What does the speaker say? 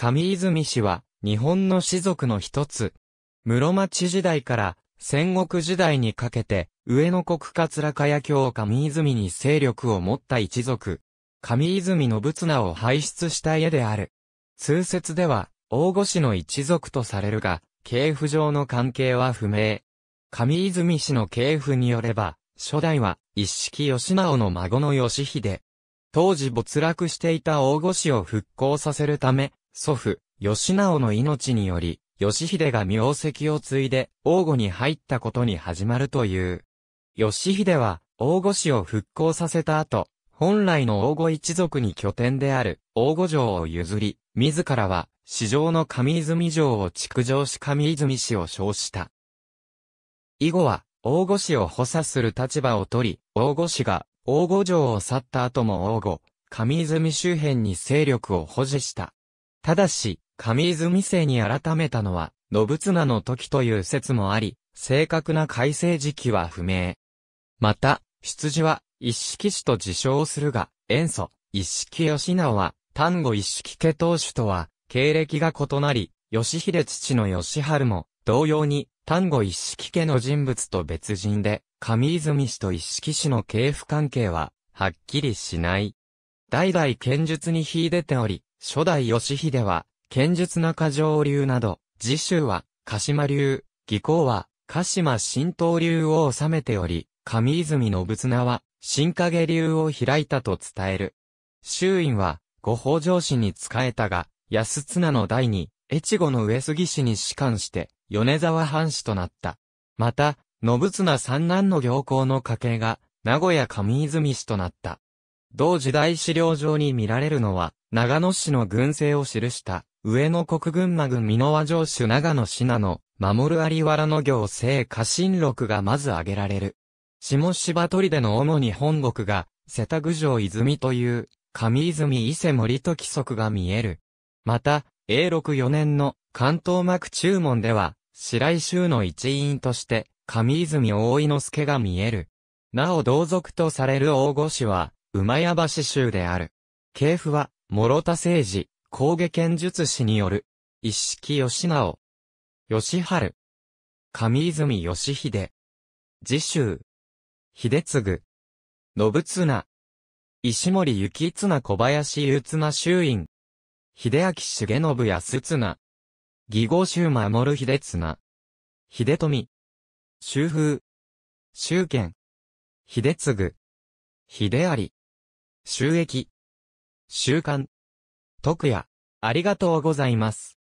上泉氏は、日本の士族の一つ。室町時代から戦国時代にかけて、上野国桂茅京上泉に勢力を持った一族。上泉信綱を輩出した家である。通説では、大御氏の一族とされるが、系譜上の関係は不明。上泉氏の系譜によれば、初代は、一式義直の孫の義秀。当時没落していた大御氏を復興させるため、祖父、義直の命により、義秀が名跡を継いで、王吾に入ったことに始まるという。義秀は、王吾氏を復興させた後、本来の王吾一族に拠点である、王吾城を譲り、自らは、市場の上泉城を築城し上泉氏を称した。以後は、王吾氏を補佐する立場を取り、王吾氏が、王吾城を去った後も王吾、上泉周辺に勢力を保持した。ただし、上泉姓に改めたのは、信綱の時という説もあり、正確な改正時期は不明。また、出自は、一式氏と自称するが、塩素、一式義直は、丹後一式家当主とは、経歴が異なり、義秀父の義春も、同様に、丹後一式家の人物と別人で、上泉氏と一式氏の系譜関係は、はっきりしない。代々剣術に秀でており、初代義秀は、剣術中上流など、次週は、鹿島流、技巧は、鹿島新東流を治めており、上泉信綱は、新影流を開いたと伝える。周囲は、ご北条氏に仕えたが、安綱の代に、越後の上杉氏に仕官して、米沢藩士となった。また、信綱三男の行幸の家系が、名古屋上泉氏となった。同時代資料上に見られるのは、長野市の軍政を記した、上野国群馬軍美濃和城主長野信濃、の、守る有原の行政家臣録がまず挙げられる。下芝取での主に本国が、瀬田郡上泉という、上泉伊勢森と規則が見える。また、永禄4年の関東幕注文では、白井州の一員として、上泉大井之助が見える。なお同族とされる大御氏は、馬屋橋州である。系譜は、諸田誠治、工芸剣術師による、一式吉直、吉春、上泉義秀、次週、秀次、信綱、石森幸綱小林祐綱衆院、秀明重信康綱、義合衆守秀綱、秀富、周風、周剣。秀次、秀有、収益、週刊。徳也、ありがとうございます。